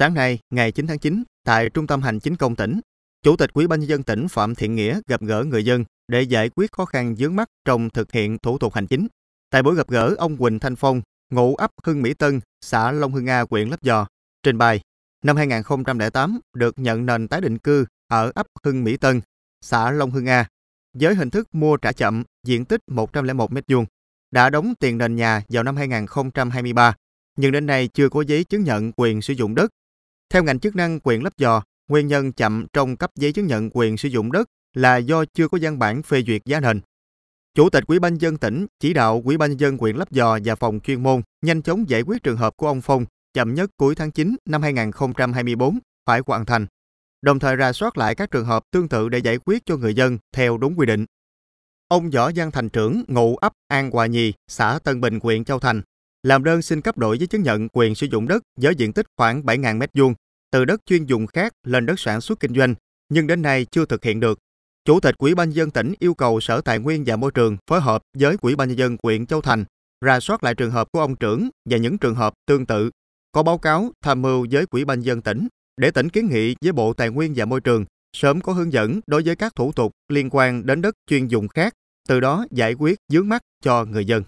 Sáng nay, ngày 9 tháng 9, tại Trung tâm Hành chính công tỉnh, Chủ tịch Ủy ban nhân dân tỉnh Phạm Thiện Nghĩa gặp gỡ người dân để giải quyết khó khăn vướng mắt trong thực hiện thủ tục hành chính. Tại buổi gặp gỡ, ông Quỳnh Thanh Phong, ngụ ấp Hưng Mỹ Tân, xã Long Hưng A, huyện Lấp Vò, trình bày năm 2008 được nhận nền tái định cư ở ấp Hưng Mỹ Tân, xã Long Hưng A, với hình thức mua trả chậm diện tích 101 m2, đã đóng tiền nền nhà vào năm 2023, nhưng đến nay chưa có giấy chứng nhận quyền sử dụng đất theo ngành chức năng quyền lấp dò, nguyên nhân chậm trong cấp giấy chứng nhận quyền sử dụng đất là do chưa có văn bản phê duyệt giá nền. Chủ tịch Ủy ban dân tỉnh chỉ đạo Ủy ban dân huyện Lấp Giò và phòng chuyên môn nhanh chóng giải quyết trường hợp của ông Phong chậm nhất cuối tháng 9 năm 2024 phải hoàn thành, đồng thời ra soát lại các trường hợp tương tự để giải quyết cho người dân theo đúng quy định. Ông Võ Văn Thành trưởng ngụ ấp An Hòa Nhì, xã Tân Bình, huyện Châu Thành làm đơn xin cấp đổi giấy chứng nhận quyền sử dụng đất với diện tích khoảng 7.000 m2 từ đất chuyên dùng khác lên đất sản xuất kinh doanh, nhưng đến nay chưa thực hiện được. Chủ tịch Ủy ban nhân dân tỉnh yêu cầu Sở Tài nguyên và Môi trường phối hợp với Ủy ban nhân dân huyện Châu Thành ra soát lại trường hợp của ông trưởng và những trường hợp tương tự, có báo cáo tham mưu với Ủy ban nhân dân tỉnh để tỉnh kiến nghị với Bộ Tài nguyên và Môi trường sớm có hướng dẫn đối với các thủ tục liên quan đến đất chuyên dùng khác, từ đó giải quyết dướng mắt cho người dân.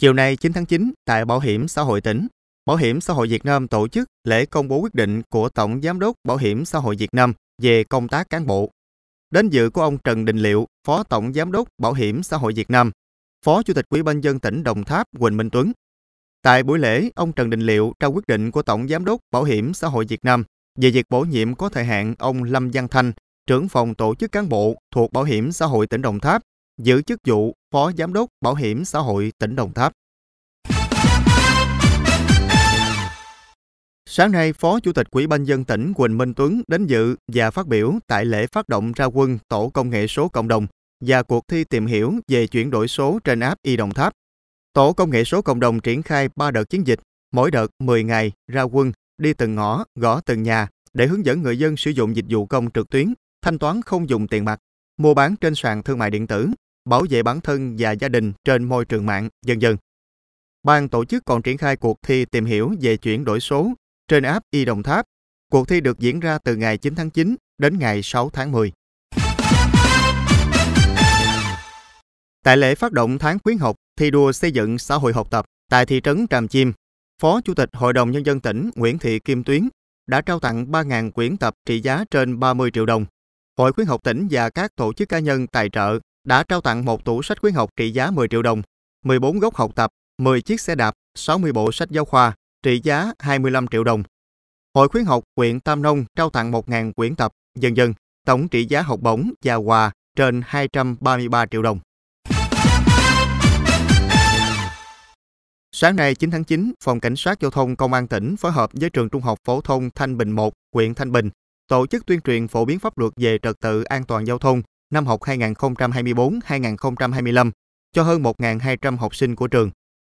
Chiều nay 9 tháng 9, tại Bảo hiểm xã hội tỉnh, Bảo hiểm xã hội Việt Nam tổ chức lễ công bố quyết định của Tổng Giám đốc Bảo hiểm xã hội Việt Nam về công tác cán bộ. Đến dự của ông Trần Đình Liệu, Phó Tổng Giám đốc Bảo hiểm xã hội Việt Nam, Phó Chủ tịch Ủy ban dân tỉnh Đồng Tháp Quỳnh Minh Tuấn. Tại buổi lễ, ông Trần Đình Liệu trao quyết định của Tổng Giám đốc Bảo hiểm xã hội Việt Nam về việc bổ nhiệm có thời hạn ông Lâm Văn Thanh, trưởng phòng tổ chức cán bộ thuộc Bảo hiểm xã hội tỉnh Đồng Tháp giữ chức vụ Phó Giám đốc Bảo hiểm xã hội tỉnh Đồng Tháp. Sáng nay, Phó Chủ tịch Quỹ ban dân tỉnh Quỳnh Minh Tuấn đến dự và phát biểu tại lễ phát động ra quân Tổ công nghệ số cộng đồng và cuộc thi tìm hiểu về chuyển đổi số trên app y Đồng Tháp. Tổ công nghệ số cộng đồng triển khai 3 đợt chiến dịch, mỗi đợt 10 ngày ra quân, đi từng ngõ, gõ từng nhà để hướng dẫn người dân sử dụng dịch vụ công trực tuyến, thanh toán không dùng tiền mặt, mua bán trên sàn thương mại điện tử, bảo vệ bản thân và gia đình trên môi trường mạng, dần dần. Ban tổ chức còn triển khai cuộc thi tìm hiểu về chuyển đổi số trên app Y Đồng Tháp. Cuộc thi được diễn ra từ ngày 9 tháng 9 đến ngày 6 tháng 10. Tại lễ phát động tháng khuyến học thi đua xây dựng xã hội học tập tại thị trấn Tràm Chim, Phó Chủ tịch Hội đồng Nhân dân tỉnh Nguyễn Thị Kim Tuyến đã trao tặng 3.000 quyển tập trị giá trên 30 triệu đồng. Hội khuyến học tỉnh và các tổ chức cá nhân tài trợ đã trao tặng một tủ sách khuyến học trị giá 10 triệu đồng, 14 gốc học tập, 10 chiếc xe đạp, 60 bộ sách giáo khoa, trị giá 25 triệu đồng. Hội khuyến học huyện Tam Nông trao tặng 1.000 quyển tập, dần dần, tổng trị giá học bổng và quà trên 233 triệu đồng. Sáng nay 9 tháng 9, Phòng Cảnh sát Giao thông Công an tỉnh phối hợp với Trường Trung học Phổ thông Thanh Bình 1, huyện Thanh Bình, tổ chức tuyên truyền phổ biến pháp luật về trật tự an toàn giao thông năm học 2024-2025 cho hơn 1.200 học sinh của trường.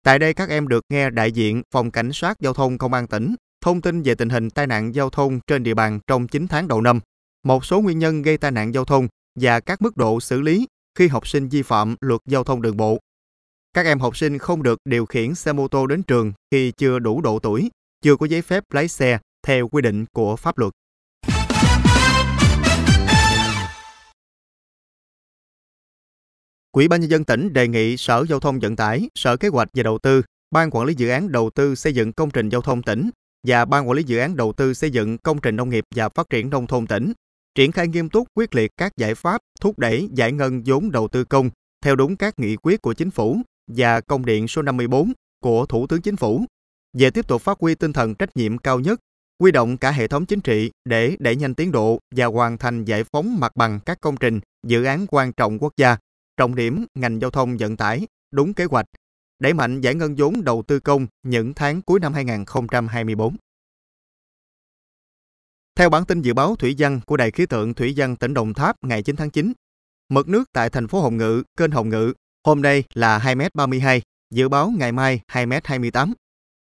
Tại đây các em được nghe đại diện Phòng Cảnh sát Giao thông Công an tỉnh thông tin về tình hình tai nạn giao thông trên địa bàn trong 9 tháng đầu năm, một số nguyên nhân gây tai nạn giao thông và các mức độ xử lý khi học sinh vi phạm luật giao thông đường bộ. Các em học sinh không được điều khiển xe mô tô đến trường khi chưa đủ độ tuổi, chưa có giấy phép lái xe theo quy định của pháp luật. Quỹ ban nhân dân tỉnh đề nghị Sở Giao thông Vận tải, Sở Kế hoạch và Đầu tư, Ban quản lý dự án đầu tư xây dựng công trình giao thông tỉnh và Ban quản lý dự án đầu tư xây dựng công trình nông nghiệp và phát triển nông thôn tỉnh triển khai nghiêm túc quyết liệt các giải pháp thúc đẩy giải ngân vốn đầu tư công theo đúng các nghị quyết của chính phủ và công điện số 54 của Thủ tướng Chính phủ về tiếp tục phát huy tinh thần trách nhiệm cao nhất, quy động cả hệ thống chính trị để đẩy nhanh tiến độ và hoàn thành giải phóng mặt bằng các công trình, dự án quan trọng quốc gia Trọng điểm ngành giao thông vận tải đúng kế hoạch, đẩy mạnh giải ngân vốn đầu tư công những tháng cuối năm 2024. Theo bản tin dự báo thủy văn của Đài khí tượng thủy văn tỉnh Đồng Tháp ngày 9 tháng 9, mực nước tại thành phố Hồng Ngự, kênh Hồng Ngự hôm nay là 2m32, dự báo ngày mai 2m28.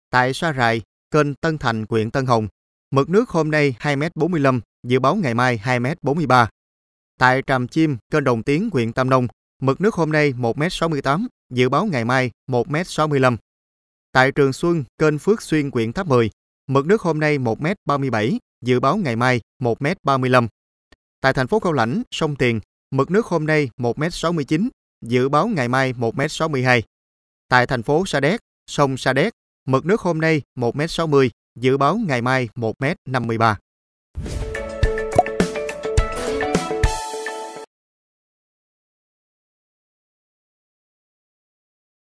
Tại Sa Rài, kênh Tân Thành, huyện Tân Hồng, mực nước hôm nay 2m45, dự báo ngày mai 2m43. Tại Tràm Chim, kênh Đồng Tiến, huyện Tam Nông, Mực nước hôm nay 1m68, dự báo ngày mai 1m65. Tại Trường Xuân, kênh Phước Xuyên, huyện Tháp 10, mực nước hôm nay 1m37, dự báo ngày mai 1m35. Tại thành phố Cao Lãnh, sông Tiền, mực nước hôm nay 1m69, dự báo ngày mai 1m62. Tại thành phố Sa Đéc, sông Sa Đéc, mực nước hôm nay 1m60, dự báo ngày mai 1m53.